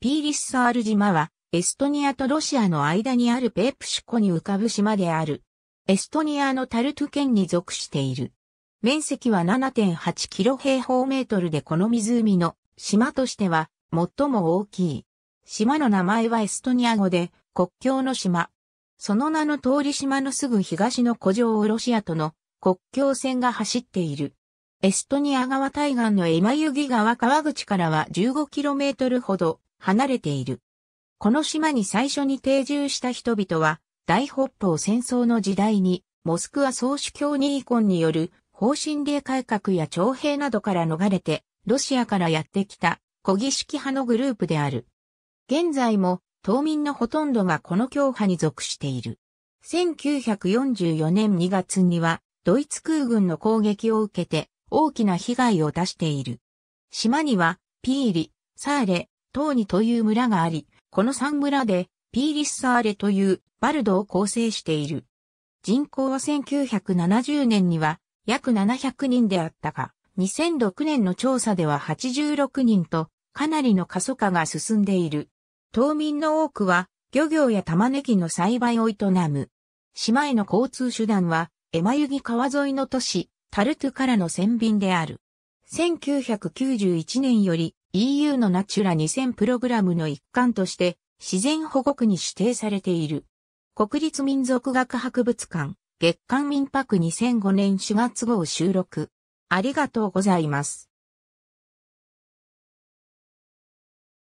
ピーリッサール島は、エストニアとロシアの間にあるペープシュコに浮かぶ島である。エストニアのタルト県に属している。面積は7.8キロ平方メートルでこの湖の島としては最も大きい。島の名前はエストニア語で国境の島。その名の通り島のすぐ東の古城をロシアとの国境線が走っている。エストニア川対岸のエマユギ川川口からは1 5トルほど離れている。この島に最初に定住した人々は、大北方戦争の時代に、モスクワ総主教ニーコンによる方針令改革や徴兵などから逃れて、ロシアからやってきた、小儀式派のグループである。現在も、島民のほとんどがこの教派に属している。1944年2月には、ドイツ空軍の攻撃を受けて、大きな被害を出している。島には、ピーリ、サーレ、トーニという村があり、この三村で、ピーリッサーレというバルドを構成している。人口は1970年には約700人であったが、2006年の調査では86人と、かなりの過疎化が進んでいる。島民の多くは、漁業や玉ねぎの栽培を営む。島への交通手段は、エマユギ川沿いの都市、タルトゥからの船便である。1991年より、EU のナチュラ2000プログラムの一環として自然保護区に指定されている。国立民族学博物館月刊民泊2005年4月号収録。ありがとうございます。